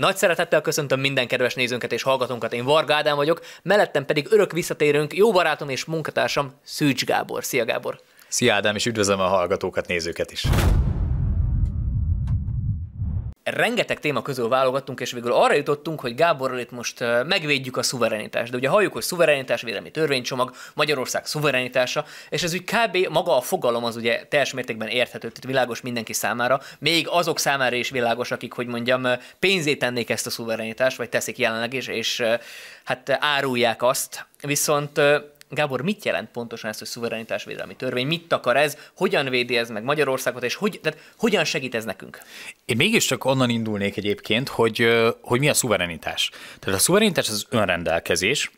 Nagy szeretettel köszöntöm minden kedves nézőnket és hallgatónkat, én Varga Ádám vagyok, mellettem pedig örök visszatérünk, jó barátom és munkatársam Szűcs Gábor. Szia Gábor! Szia Ádám, és üdvözlöm a hallgatókat, nézőket is! rengeteg téma közül válogattunk, és végül arra jutottunk, hogy Gáborral itt most megvédjük a szuverenitást. De ugye halljuk, hogy szuverenitás, védelmi törvénycsomag, Magyarország szuverenitása, és ez úgy kb. maga a fogalom az ugye teljes mértékben érthető, tehát világos mindenki számára, még azok számára is világos, akik, hogy mondjam, pénzét tennék ezt a szuverenitást, vagy teszik jelenleg is, és hát árulják azt. Viszont Gábor, mit jelent pontosan ez, hogy védelmi törvény? Mit akar ez? Hogyan védi ez meg Magyarországot, és hogy, tehát hogyan segít ez nekünk? Én mégiscsak onnan indulnék egyébként, hogy, hogy mi a szuverenitás. Tehát a szuverenitás az önrendelkezés,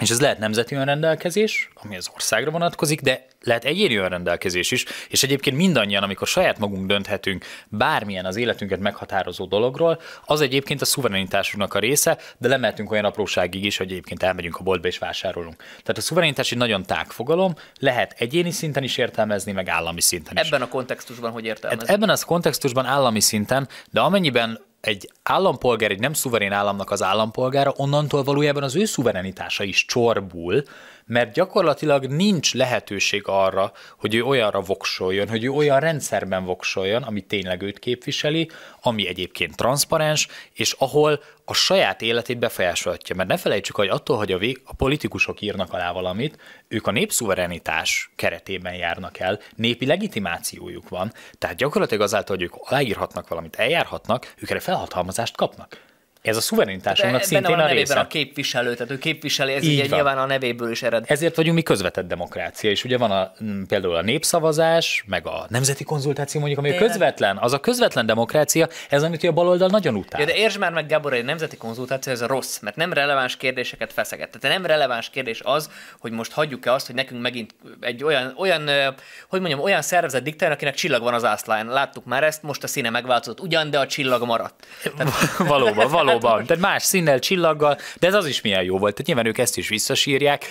és ez lehet nemzeti önrendelkezés, ami az országra vonatkozik, de lehet egyéni önrendelkezés is, és egyébként mindannyian, amikor saját magunk dönthetünk bármilyen az életünket meghatározó dologról, az egyébként a szuverenitásunknak a része, de lemeltünk olyan apróságig is, hogy egyébként elmegyünk a boltba és vásárolunk. Tehát a szuverenitás egy nagyon tág fogalom, lehet egyéni szinten is értelmezni, meg állami szinten is. Ebben a kontextusban hogy értelmezni? Hát ebben a kontextusban állami szinten, de amennyiben egy állampolgár, egy nem szuverén államnak az állampolgára, onnantól valójában az ő szuverenitása is csorbul, mert gyakorlatilag nincs lehetőség arra, hogy ő olyanra voksoljon, hogy ő olyan rendszerben voksoljon, ami tényleg őt képviseli, ami egyébként transzparens, és ahol a saját életét befolyásolhatja. Mert ne felejtsük, hogy attól, hogy a, vég, a politikusok írnak alá valamit, ők a népszuverenitás keretében járnak el, népi legitimációjuk van, tehát gyakorlatilag azáltal, hogy ők aláírhatnak valamit, eljárhatnak, ők erre felhatalmazást kapnak. Ez a szuverenitásunknak szintén a, a része. a képviselő, tehát ő képviseli, ez Így ugye van. nyilván a nevéből is ered. Ezért vagyunk mi közvetett demokrácia, és ugye van a, mm, például a népszavazás, meg a nemzeti konzultáció mondjuk, ami a közvetlen, az a közvetlen demokrácia, ez amit a baloldal nagyon utál. Ja, de értsd már meg, Gábor, hogy a nemzeti konzultáció ez a rossz, mert nem releváns kérdéseket feszeget. Tehát nem releváns kérdés az, hogy most hagyjuk-e azt, hogy nekünk megint egy olyan, olyan hogy mondjam, olyan szervezet diktál, akinek csillag van az ászlán. Láttuk már ezt, most a színe megváltozott ugyan, de a csillag maradt. Tehát... Valóban, valóban valóban. Tehát más színnel, csillaggal, de ez az is milyen jó volt. Tehát nyilván ők ezt is visszasírják,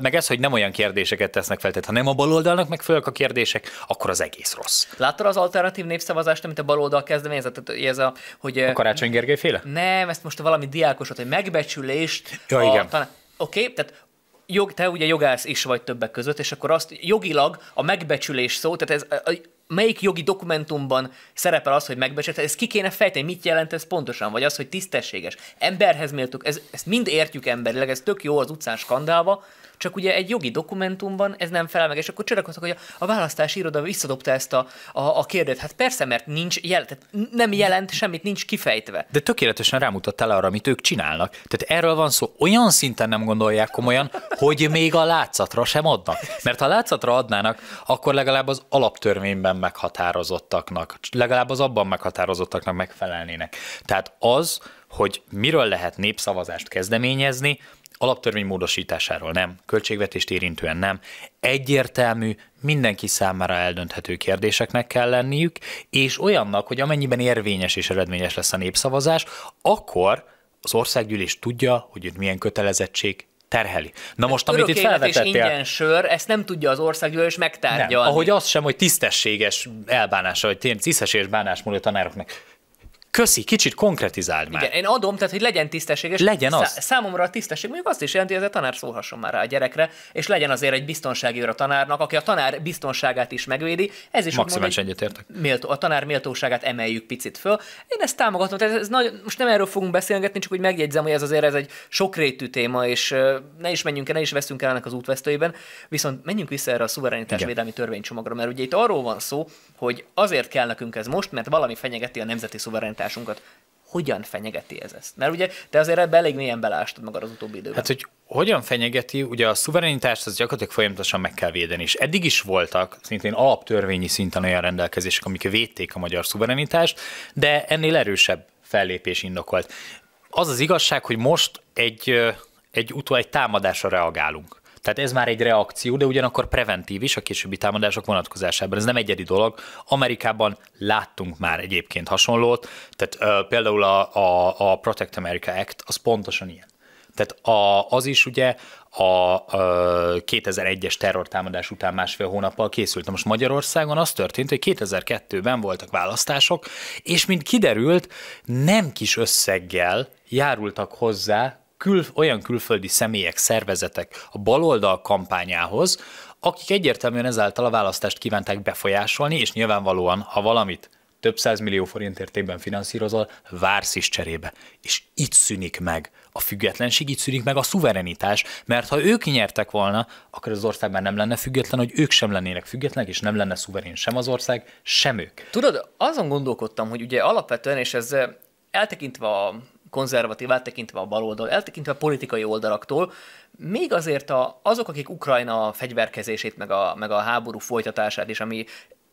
meg ez, hogy nem olyan kérdéseket tesznek fel, tehát ha nem a baloldalnak meg fölök a kérdések, akkor az egész rossz. Láttad az alternatív népszavazást, amit a baloldal kezdeményezett? ez a, hogy, a Karácsony Gergely féle? Nem, ezt most valami diákosat, hogy megbecsülést. Ja, igen. Tan- Oké, okay, tehát jog, te ugye jogász is vagy többek között, és akkor azt jogilag a megbecsülés szó, tehát ez a, a, melyik jogi dokumentumban szerepel az, hogy megbecsült, ezt ki kéne fejteni, mit jelent ez pontosan, vagy az, hogy tisztességes. Emberhez méltók, ez, ezt mind értjük emberileg, ez tök jó az utcán skandálva, csak ugye egy jogi dokumentumban ez nem felel meg, és akkor csodálkoztak, hogy a, a választási iroda visszadobta ezt a, a, a kérdést. Hát persze, mert nincs jel, tehát nem jelent semmit, nincs kifejtve. De tökéletesen rámutattál arra, amit ők csinálnak. Tehát erről van szó, olyan szinten nem gondolják komolyan, hogy még a látszatra sem adnak. Mert ha látszatra adnának, akkor legalább az alaptörvényben meghatározottaknak, legalább az abban meghatározottaknak megfelelnének. Tehát az, hogy miről lehet népszavazást kezdeményezni, alaptörvény módosításáról nem, költségvetést érintően nem, egyértelmű, mindenki számára eldönthető kérdéseknek kell lenniük, és olyannak, hogy amennyiben érvényes és eredményes lesz a népszavazás, akkor az országgyűlés tudja, hogy itt milyen kötelezettség, terheli. Na most, amit itt felvetettél... ingyen sör, ezt nem tudja az országgyűlés megtárgyalni. Nem, ahogy az sem, hogy tisztességes elbánása, hogy tisztességes bánásmódja tanároknak. Köszi, kicsit konkretizáld már. Igen, én adom, tehát hogy legyen tisztességes. Legyen az. számomra a tisztesség mondjuk azt is jelenti, hogy a tanár szólhasson már rá a gyerekre, és legyen azért egy biztonsági őr a tanárnak, aki a tanár biztonságát is megvédi. Ez is Maximális egyetértek. Méltó, a tanár méltóságát emeljük picit föl. Én ezt támogatom, tehát ez nagy, most nem erről fogunk beszélgetni, csak úgy megjegyzem, hogy ez azért ez egy sokrétű téma, és ne is menjünk el, ne is veszünk el ennek az útvesztőjében. viszont menjünk vissza erre a szuverenitásvédelmi törvénycsomagra, mert ugye itt arról van szó, hogy azért kell nekünk ez most, mert valami fenyegeti a nemzeti szuverenitást identitásunkat. Hogyan fenyegeti ez ezt? Mert ugye te azért ebbe elég mélyen belástad magad az utóbbi időben. Hát, hogy hogyan fenyegeti, ugye a szuverenitást az gyakorlatilag folyamatosan meg kell védeni, és eddig is voltak szintén alaptörvényi szinten olyan rendelkezések, amik védték a magyar szuverenitást, de ennél erősebb fellépés indokolt. Az az igazság, hogy most egy, egy utó, egy támadásra reagálunk. Tehát ez már egy reakció, de ugyanakkor preventív is a későbbi támadások vonatkozásában. Ez nem egyedi dolog. Amerikában láttunk már egyébként hasonlót, tehát uh, például a, a, a Protect America Act, az pontosan ilyen. Tehát a, az is ugye a, a 2001-es terrortámadás után másfél hónappal készült. most Magyarországon az történt, hogy 2002-ben voltak választások, és mint kiderült, nem kis összeggel járultak hozzá kül, olyan külföldi személyek, szervezetek a baloldal kampányához, akik egyértelműen ezáltal a választást kívánták befolyásolni, és nyilvánvalóan, ha valamit több millió forint értékben finanszírozol, vársz is cserébe. És itt szűnik meg a függetlenség, itt szűnik meg a szuverenitás, mert ha ők nyertek volna, akkor az ország már nem lenne független, hogy ők sem lennének függetlenek, és nem lenne szuverén sem az ország, sem ők. Tudod, azon gondolkodtam, hogy ugye alapvetően, és ez eh, eltekintve a konzervatív, eltekintve a baloldal, eltekintve a politikai oldalaktól, még azért a, azok, akik Ukrajna fegyverkezését, meg a, meg a háború folytatását is, ami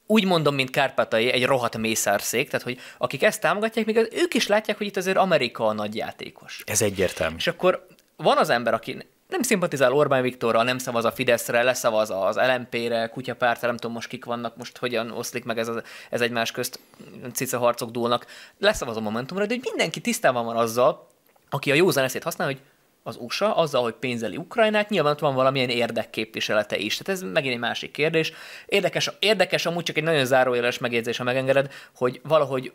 úgy mondom, mint kárpátai, egy rohadt mészárszék, tehát hogy akik ezt támogatják, még az, ők is látják, hogy itt azért Amerika a nagy játékos. Ez egyértelmű. És akkor van az ember, aki nem szimpatizál Orbán Viktorral, nem szavaz a Fideszre, leszavaz az LMP-re, kutyapárt, nem tudom most kik vannak, most hogyan oszlik meg ez, az, ez egymás közt, cica harcok dúlnak, leszavaz a Momentumra, de hogy mindenki tisztában van azzal, aki a józan eszét használ, hogy az USA azzal, hogy pénzeli Ukrajnát, nyilván ott van valamilyen érdekképviselete is. Tehát ez megint egy másik kérdés. Érdekes, érdekes amúgy csak egy nagyon zárójeles megjegyzés, ha megengeded, hogy valahogy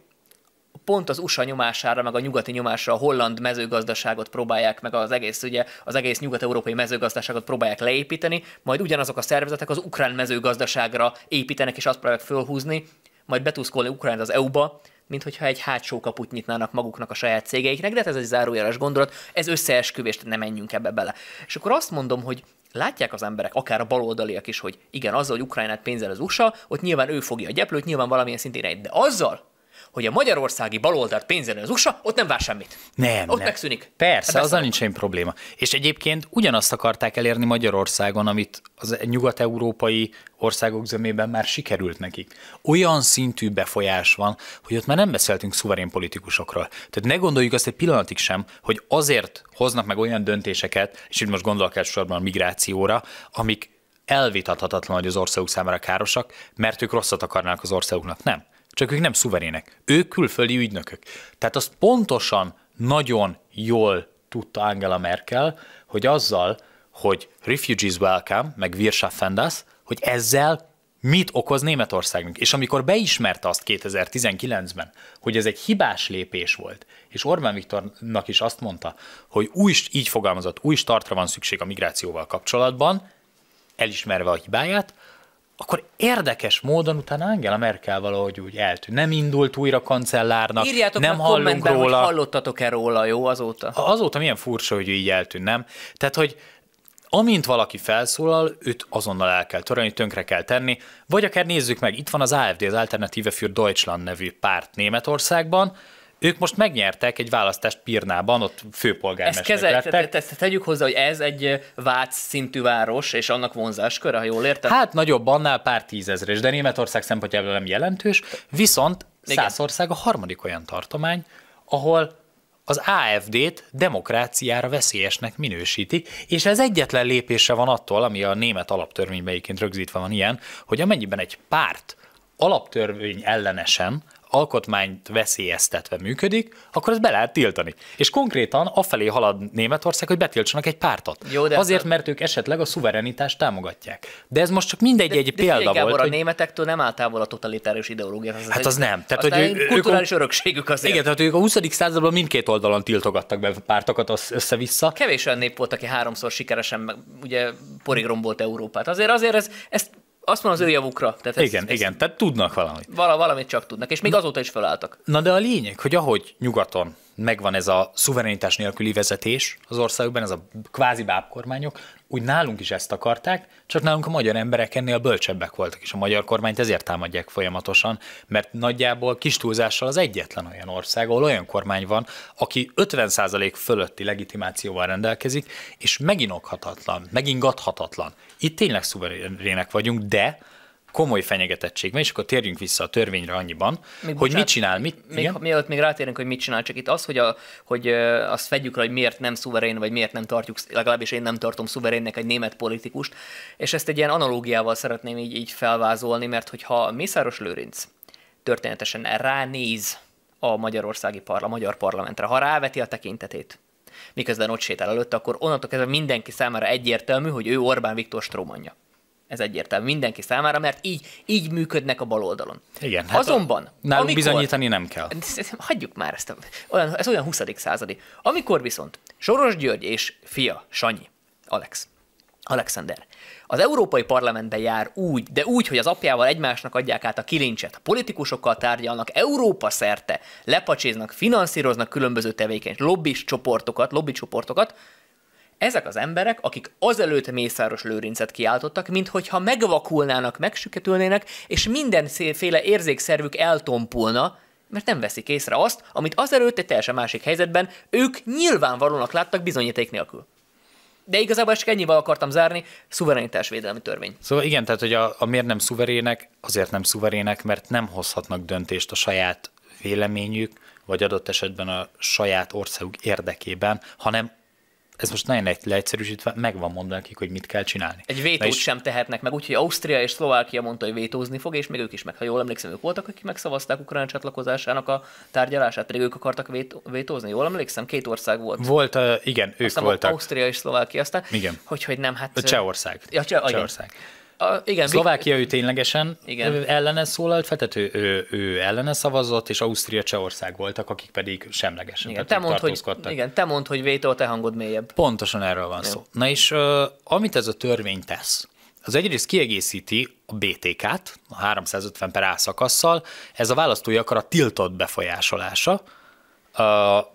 pont az USA nyomására, meg a nyugati nyomásra a holland mezőgazdaságot próbálják, meg az egész, ugye, az egész nyugat-európai mezőgazdaságot próbálják leépíteni, majd ugyanazok a szervezetek az ukrán mezőgazdaságra építenek, és azt próbálják fölhúzni, majd betuszkolni Ukránt az EU-ba, mint hogyha egy hátsó kaput nyitnának maguknak a saját cégeiknek, de hát ez egy zárójeles gondolat, ez összeesküvés, nem menjünk ebbe bele. És akkor azt mondom, hogy látják az emberek, akár a baloldaliak is, hogy igen, azzal, hogy Ukrajnát pénzel az USA, ott nyilván ő fogja a gyeplőt, nyilván valamilyen szintén egy, de azzal, hogy a magyarországi baloldalt pénzen az USA, ott nem vár semmit. Nem. Ott nem. megszűnik. Persze, hát az nincs semmi probléma. És egyébként ugyanazt akarták elérni Magyarországon, amit az nyugat-európai országok zömében már sikerült nekik. Olyan szintű befolyás van, hogy ott már nem beszéltünk szuverén politikusokról. Tehát ne gondoljuk azt egy pillanatig sem, hogy azért hoznak meg olyan döntéseket, és itt most gondolok elsősorban a migrációra, amik elvitathatatlan, hogy az országok számára károsak, mert ők rosszat akarnak az országoknak. Nem csak ők nem szuverének. Ők külföldi ügynökök. Tehát azt pontosan nagyon jól tudta Angela Merkel, hogy azzal, hogy refugees welcome, meg Wirtschaftenders, hogy ezzel mit okoz Németországnak. És amikor beismerte azt 2019-ben, hogy ez egy hibás lépés volt, és Orbán Viktornak is azt mondta, hogy új, így fogalmazott, új startra van szükség a migrációval kapcsolatban, elismerve a hibáját, akkor érdekes módon utána Angela Merkel valahogy úgy eltűnt. Nem indult újra kancellárnak, Írjátok nem a hallunk róla. hogy hallottatok-e róla, jó, azóta? Azóta milyen furcsa, hogy ő így eltűnt, nem? Tehát, hogy amint valaki felszólal, őt azonnal el kell törölni, tönkre kell tenni, vagy akár nézzük meg, itt van az AFD, az Alternative für Deutschland nevű párt Németországban, ők most megnyertek egy választást Pirnában, ott főpolgármester ezt kezel, lettek. Te, te, tegyük hozzá, hogy ez egy Vác szintű város, és annak vonzásköre, ha jól értem. Hát nagyobb annál pár tízezres, de Németország szempontjából nem jelentős, viszont Szászország a harmadik olyan tartomány, ahol az AFD-t demokráciára veszélyesnek minősítik, és ez egyetlen lépése van attól, ami a német alaptörvényben egyébként rögzítve van ilyen, hogy amennyiben egy párt alaptörvény ellenesen alkotmányt veszélyeztetve működik, akkor ezt be lehet tiltani. És konkrétan afelé halad Németország, hogy betiltsanak egy pártot. Jó, de Azért, mert ők esetleg a szuverenitást támogatják. De ez most csak mindegy de, egy de példa Gábor, volt. a hogy... németektől nem áll távol a totalitárius ideológia. Az hát az, az nem. Tehát, hogy kulturális ők... örökségük azért. Igen, tehát ők a 20. században mindkét oldalon tiltogattak be pártokat össze-vissza. Kevés olyan nép volt, aki háromszor sikeresen ugye porigrombolt Európát. Azért azért ez, ezt azt mondom az ő javukra. Tehát ez, igen, ez, igen, tehát tudnak valamit. valamit csak tudnak, és még azóta is felálltak. Na de a lényeg, hogy ahogy nyugaton megvan ez a szuverenitás nélküli vezetés az országokban, ez a kvázi bábkormányok, úgy nálunk is ezt akarták, csak nálunk a magyar emberek ennél bölcsebbek voltak, és a magyar kormányt ezért támadják folyamatosan, mert nagyjából kis túlzással az egyetlen olyan ország, ahol olyan kormány van, aki 50% fölötti legitimációval rendelkezik, és meginokhatatlan, megingathatatlan. Itt tényleg szuverének vagyunk, de komoly fenyegetettség van, és akkor térjünk vissza a törvényre annyiban, még, hogy bocsánat, mit csinál, mit... Még, igen? Mielőtt még rátérünk, hogy mit csinál, csak itt az, hogy, a, hogy azt fedjük rá, hogy miért nem szuverén, vagy miért nem tartjuk, legalábbis én nem tartom szuverénnek egy német politikust, és ezt egy ilyen analógiával szeretném így, így felvázolni, mert hogyha Mészáros Lőrinc történetesen ránéz a magyarországi parla, a magyar parlamentre, ha ráveti a tekintetét, miközben ott sétál előtt, akkor onnantól kezdve mindenki számára egyértelmű, hogy ő Orbán Viktor strómanja. Ez egyértelmű mindenki számára, mert így, így működnek a baloldalon. Igen. Hát Azonban. A, nálunk amikor, bizonyítani nem kell. Hagyjuk már ezt. A, olyan, ez olyan 20. századi. Amikor viszont Soros György és fia, Sanyi, Alex, Alexander, az Európai parlamentbe jár úgy, de úgy, hogy az apjával egymásnak adják át a kilincset, a politikusokkal tárgyalnak, Európa szerte lepacséznak, finanszíroznak különböző tevékenységeket, lobbis csoportokat, lobby csoportokat, ezek az emberek, akik azelőtt Mészáros Lőrincet kiáltottak, minthogyha megvakulnának, megsüketülnének, és mindenféle érzékszervük eltompulna, mert nem veszik észre azt, amit azelőtt egy teljesen másik helyzetben ők nyilvánvalónak láttak bizonyíték nélkül. De igazából csak ennyivel akartam zárni, szuverenitásvédelmi törvény. Szóval igen, tehát hogy a, a miért nem szuverének, azért nem szuverének, mert nem hozhatnak döntést a saját véleményük, vagy adott esetben a saját országuk érdekében, hanem ez most nagyon leegyszerűsítve, meg van mondva nekik, hogy mit kell csinálni. Egy vétót és... sem tehetnek meg, úgyhogy Ausztria és Szlovákia mondta, hogy vétózni fog, és még ők is meg, ha jól emlékszem, ők voltak, akik megszavazták Ukrajna csatlakozásának a tárgyalását, pedig ők akartak vétózni, jól emlékszem, két ország volt. Volt, uh, igen, ők Aztán voltak. Ausztria és Szlovákia, aztán, igen. hogy, hogy nem, hát... Csehország. Ja, Cseh, Csehország. Igen. A, igen, Szlovákia ő ténylegesen igen. ellene szólalt, tehát ő, ő, ő ellene szavazott, és Ausztria, Csehország voltak, akik pedig semlegesen igen, te mond, hogy, igen, te mondd, hogy vétó, te hangod mélyebb. Pontosan erről van Jó. szó. Na és uh, amit ez a törvény tesz, az egyrészt kiegészíti a BTK-t, a 350 per A szakasszal, ez a választói akarat tiltott befolyásolása,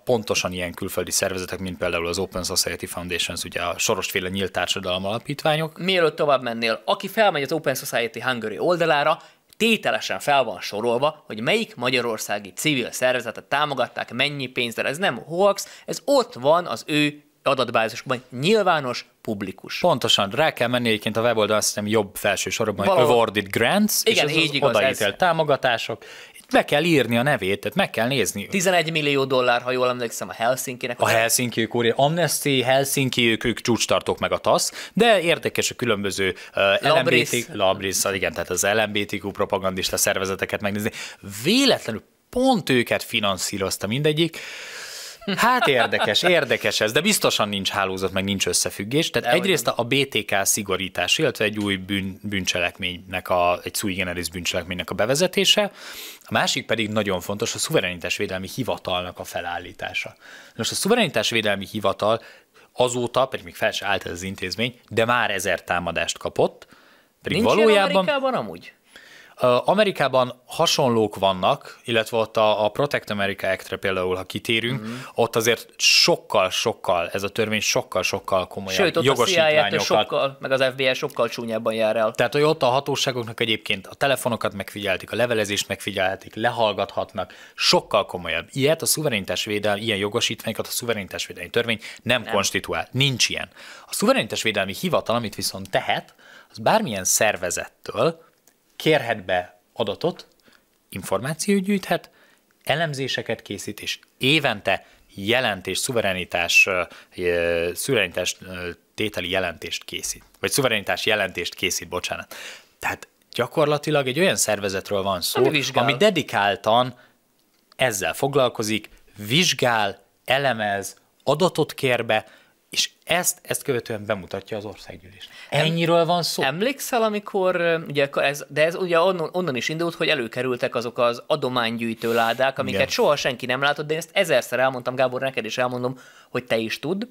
pontosan ilyen külföldi szervezetek, mint például az Open Society Foundations, ugye a sorosféle nyílt társadalom alapítványok. Mielőtt tovább mennél, aki felmegy az Open Society Hungary oldalára, tételesen fel van sorolva, hogy melyik magyarországi civil szervezetet támogatták, mennyi pénzre ez nem hoax, ez ott van az ő adatbázisokban nyilvános, publikus. Pontosan, rá kell menni egyébként a weboldal, azt hiszem jobb felső sorokban, Valahol... awarded grants, Igen, és az így az igaz, odaítélt ez. támogatások, le kell írni a nevét, tehát meg kell nézni. 11 millió dollár, ha jól emlékszem, a Helsinki-nek. A Helsinki, ők Amnesty, Helsinki, ők, ők csúcstartók meg a TASZ, de érdekes a különböző uh, LMBT, Labris, igen, tehát az LMBTQ propagandista szervezeteket megnézni. Véletlenül pont őket finanszírozta mindegyik. Hát érdekes, érdekes ez, de biztosan nincs hálózat, meg nincs összefüggés. Tehát de egyrészt a BTK szigorítás, illetve egy új bűn, bűncselekménynek, a, egy sui generis bűncselekménynek a bevezetése, a másik pedig nagyon fontos a szuverenitásvédelmi hivatalnak a felállítása. Most a szuverenitásvédelmi hivatal azóta, pedig még fel se állt ez az intézmény, de már ezer támadást kapott, pedig Nincs valójában... Amerikában amúgy? Amerikában hasonlók vannak, illetve ott a, a Protect America act például, ha kitérünk, mm-hmm. ott azért sokkal-sokkal, ez a törvény sokkal-sokkal komolyabb Sőt, ott jogosítványokat. A sokkal, meg az FBI sokkal csúnyábban jár el. Tehát, hogy ott a hatóságoknak egyébként a telefonokat megfigyeltik, a levelezést megfigyelhetik, lehallgathatnak, sokkal komolyabb. Ilyet a védelmi, ilyen jogosítványokat a védelmi törvény nem, nem. konstituál. Nincs ilyen. A védelmi hivatal, amit viszont tehet, az bármilyen szervezettől, kérhet be adatot, információt gyűjthet, elemzéseket készít, és évente jelentés, szuverenitás, szuverenitás tételi jelentést készít, vagy szuverenitás jelentést készít, bocsánat. Tehát gyakorlatilag egy olyan szervezetről van szó, ami, ami dedikáltan ezzel foglalkozik, vizsgál, elemez, adatot kér be, és ezt, ezt követően bemutatja az országgyűlés. Ennyiről van szó. Emlékszel, amikor, ugye ez, de ez ugye onnan, onnan is indult, hogy előkerültek azok az adománygyűjtő ládák, amiket Igen. soha senki nem látott, de én ezt ezerszer elmondtam, Gábor, neked is elmondom, hogy te is tud,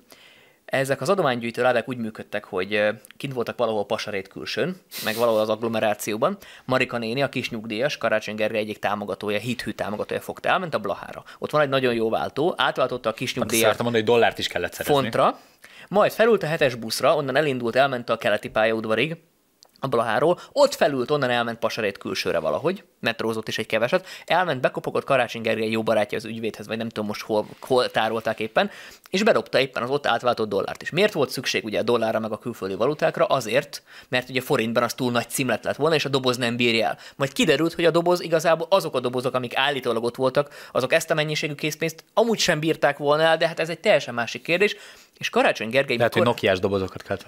ezek az adománygyűjtő ládák úgy működtek, hogy kint voltak valahol Pasarét külsőn, meg valahol az agglomerációban. Marika néni, a kis nyugdíjas, Karácsony Gergely egyik támogatója, hithű támogatója fogta, elment a Blahára. Ott van egy nagyon jó váltó, átváltotta a kis nyugdíjat. Hát azt mondani, hogy dollárt is kellett szerezni. Fontra, majd felült a hetes buszra, onnan elindult, elment a keleti pályaudvarig, a Blaháról, ott felült, onnan elment Pasarét külsőre valahogy, metrózott is egy keveset, elment, bekopogott Karácsony Gergely jó barátja az ügyvédhez, vagy nem tudom most hol, hol tárolták éppen, és bedobta éppen az ott átváltott dollárt is. Miért volt szükség ugye a dollárra meg a külföldi valutákra? Azért, mert ugye forintban az túl nagy címlet lett volna, és a doboz nem bírja el. Majd kiderült, hogy a doboz igazából azok a dobozok, amik állítólag ott voltak, azok ezt a mennyiségű készpénzt amúgy sem bírták volna el, de hát ez egy teljesen másik kérdés. És Karácsony Gergely... Lehet, mikor... hogy Nokiás dobozokat kell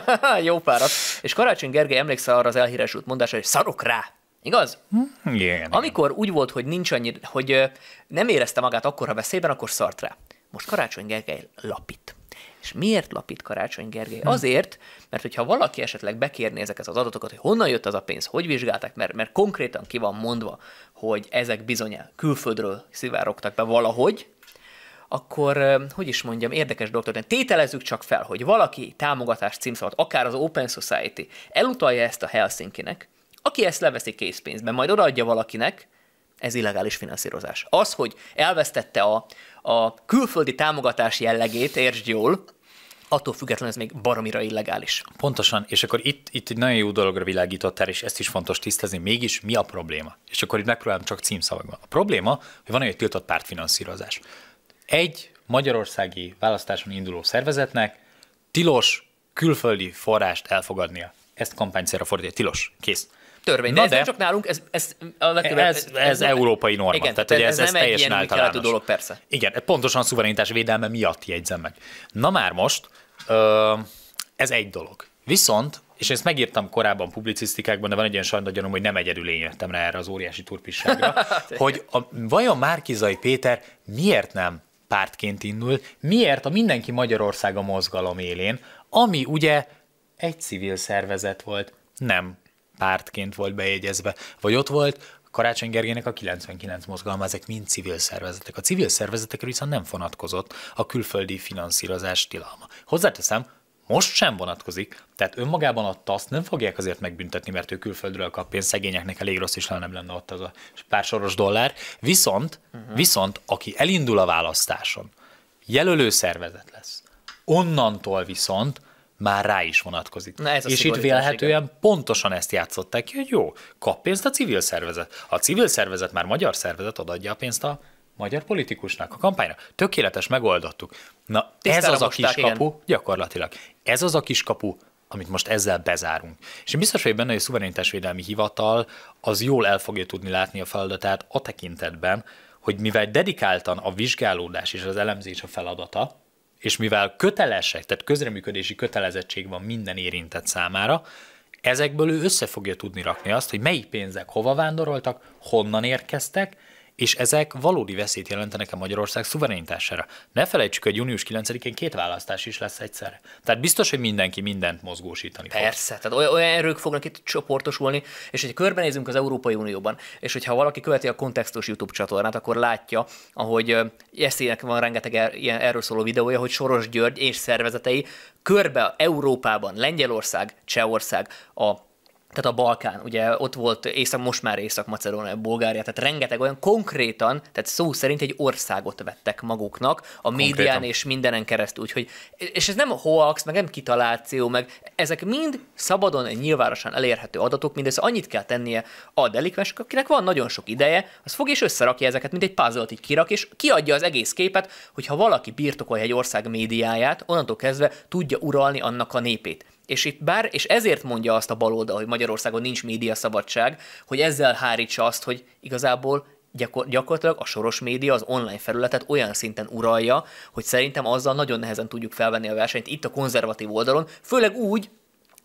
Jó párat. És Karácsony Gergely emlékszel arra az elhíresült mondásra, hogy szarok rá. Igaz? Hm, igen. Yeah, Amikor úgy volt, hogy nincs annyi, hogy nem érezte magát ha veszélyben, akkor szart rá. Most Karácsony Gergely lapít. És miért lapít Karácsony Gergely? Hmm. Azért, mert hogyha valaki esetleg bekérné ezeket az adatokat, hogy honnan jött az a pénz, hogy vizsgálták, mert, mert konkrétan ki van mondva, hogy ezek bizony külföldről szivárogtak be valahogy, akkor, hogy is mondjam, érdekes dolog történt. Tételezzük csak fel, hogy valaki támogatás címszavat, akár az Open Society, elutalja ezt a Helsinki-nek, aki ezt leveszi készpénzben, majd odaadja valakinek, ez illegális finanszírozás. Az, hogy elvesztette a, a külföldi támogatás jellegét, értsd jól, attól függetlenül ez még baromira illegális. Pontosan, és akkor itt, itt egy nagyon jó dologra világítottál, és ezt is fontos tisztázni, mégis mi a probléma? És akkor itt megpróbálom csak címszavakban. A probléma, hogy van egy tiltott pártfinanszírozás egy magyarországi választáson induló szervezetnek tilos külföldi forrást elfogadnia. Ezt kampányszerre fordítja. Tilos. Kész törvény. Na de ez de, nem csak nálunk, ez, ez, a legtöbb, ez, ez, ez, ez nem, európai norma. Igen, tehát, ez, ez, ez nem teljesen egy ilyen dolog, persze. Igen, pontosan a szuverenitás védelme miatt jegyzem meg. Na már most, ö, ez egy dolog. Viszont, és ezt megírtam korábban publicisztikákban, de van egy ilyen sajnagyanom, hogy nem egyedül én jöttem rá erre az óriási turpisságra, hogy a, vajon Márkizai Péter miért nem pártként indult. Miért a Mindenki Magyarországa mozgalom élén, ami ugye egy civil szervezet volt, nem pártként volt bejegyezve. Vagy ott volt Karácsony Gergének a 99 mozgalma, ezek mind civil szervezetek. A civil szervezetekre viszont nem vonatkozott a külföldi finanszírozás tilalma. Hozzáteszem, most sem vonatkozik, tehát önmagában a TASZ nem fogják azért megbüntetni, mert ő külföldről kap pénzt, szegényeknek elég rossz is, ha nem lenne ott az a pár soros dollár. Viszont, uh-huh. viszont aki elindul a választáson, jelölő szervezet lesz. Onnantól viszont már rá is vonatkozik. Na ez és itt vélhetően pontosan ezt játszották ki, hogy jó, kap pénzt a civil szervezet. A civil szervezet már magyar szervezet, adja a pénzt a magyar politikusnak a kampányra. Tökéletes, megoldottuk. Na, Tisztára ez az a kiskapu, igen. gyakorlatilag. Ez az a kiskapu, amit most ezzel bezárunk. És én biztos vagyok benne, hogy a szuverenitásvédelmi hivatal az jól el fogja tudni látni a feladatát a tekintetben, hogy mivel dedikáltan a vizsgálódás és az elemzés a feladata, és mivel kötelesek, tehát közreműködési kötelezettség van minden érintett számára, ezekből ő össze fogja tudni rakni azt, hogy melyik pénzek hova vándoroltak, honnan érkeztek, és ezek valódi veszélyt jelentenek a Magyarország szuverenitására. Ne felejtsük, hogy június 9-én két választás is lesz egyszerre. Tehát biztos, hogy mindenki mindent mozgósítani Persze, fog. tehát olyan, olyan erők fognak itt csoportosulni, és hogyha körbenézünk az Európai Unióban, és hogyha valaki követi a kontextus YouTube csatornát, akkor látja, ahogy Jeszinek van rengeteg er, ilyen erről szóló videója, hogy Soros György és szervezetei körbe Európában, Lengyelország, Csehország, a tehát a Balkán, ugye ott volt észak, most már Észak-Macedónia, Bulgária, tehát rengeteg olyan konkrétan, tehát szó szerint egy országot vettek maguknak a konkrétan. médián és mindenen keresztül, úgyhogy, és ez nem a hoax, meg nem kitaláció, meg ezek mind szabadon, nyilvánosan elérhető adatok, mindez annyit kell tennie a delikvens, akinek van nagyon sok ideje, az fog és összerakja ezeket, mint egy puzzle így kirak, és kiadja az egész képet, hogyha valaki birtokolja egy ország médiáját, onnantól kezdve tudja uralni annak a népét. És itt bár, és ezért mondja azt a baloldal, hogy Magyarországon nincs szabadság, hogy ezzel hárítsa azt, hogy igazából gyakor- gyakorlatilag a soros média az online felületet olyan szinten uralja, hogy szerintem azzal nagyon nehezen tudjuk felvenni a versenyt itt a konzervatív oldalon, főleg úgy,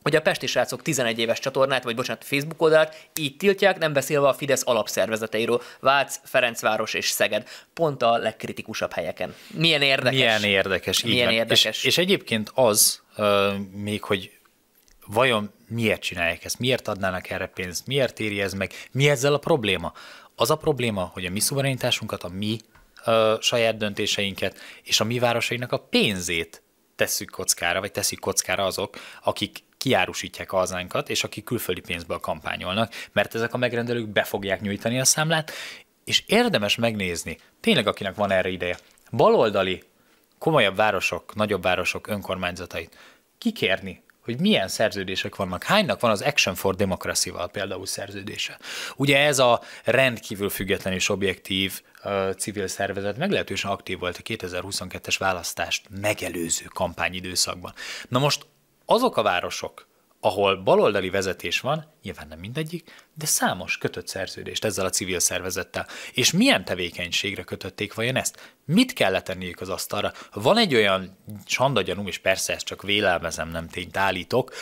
hogy a Pesti srácok 11 éves csatornát, vagy bocsánat, Facebook oldalát így tiltják, nem beszélve a Fidesz alapszervezeteiről, Vác, Ferencváros és Szeged, pont a legkritikusabb helyeken. Milyen érdekes. Milyen érdekes. Milyen érdekes. És, és egyébként az, uh, még hogy vajon miért csinálják ezt, miért adnának erre pénzt, miért éri ez meg, mi ezzel a probléma? Az a probléma, hogy a mi szuverenitásunkat, a mi uh, saját döntéseinket és a mi városainak a pénzét tesszük kockára, vagy teszik kockára azok, akik kiárusítják a hazánkat, és akik külföldi pénzből kampányolnak, mert ezek a megrendelők be fogják nyújtani a számlát, és érdemes megnézni, tényleg akinek van erre ideje, baloldali, komolyabb városok, nagyobb városok önkormányzatait kikérni, hogy milyen szerződések vannak. Hánynak van az Action for Democracy-val például szerződése? Ugye ez a rendkívül független és objektív uh, civil szervezet meglehetősen aktív volt a 2022-es választást megelőző kampányidőszakban. Na most azok a városok, ahol baloldali vezetés van, nyilván nem mindegyik, de számos kötött szerződést ezzel a civil szervezettel. És milyen tevékenységre kötötték vajon ezt? Mit kellett tenniük az asztalra? Van egy olyan csandagyanúm, és persze ezt csak vélelmezem, nem tényt állítok,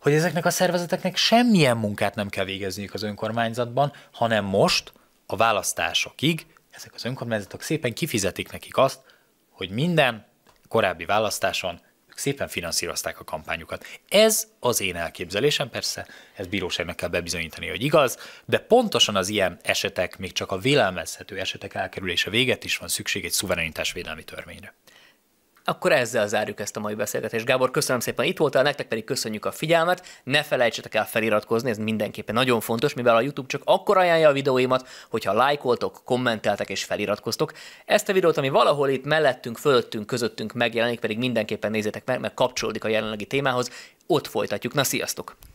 hogy ezeknek a szervezeteknek semmilyen munkát nem kell végezniük az önkormányzatban, hanem most, a választásokig, ezek az önkormányzatok szépen kifizetik nekik azt, hogy minden korábbi választáson szépen finanszírozták a kampányukat. Ez az én elképzelésem, persze ez bíróságnak kell bebizonyítani, hogy igaz, de pontosan az ilyen esetek, még csak a vélelmezhető esetek elkerülése véget is van szükség egy védelmi törvényre akkor ezzel zárjuk ezt a mai beszélgetést. Gábor, köszönöm szépen, itt voltál, nektek pedig köszönjük a figyelmet. Ne felejtsetek el feliratkozni, ez mindenképpen nagyon fontos, mivel a YouTube csak akkor ajánlja a videóimat, hogyha lájkoltok, kommenteltek és feliratkoztok. Ezt a videót, ami valahol itt mellettünk, fölöttünk, közöttünk megjelenik, pedig mindenképpen nézzétek meg, mert kapcsolódik a jelenlegi témához. Ott folytatjuk. Na, sziasztok!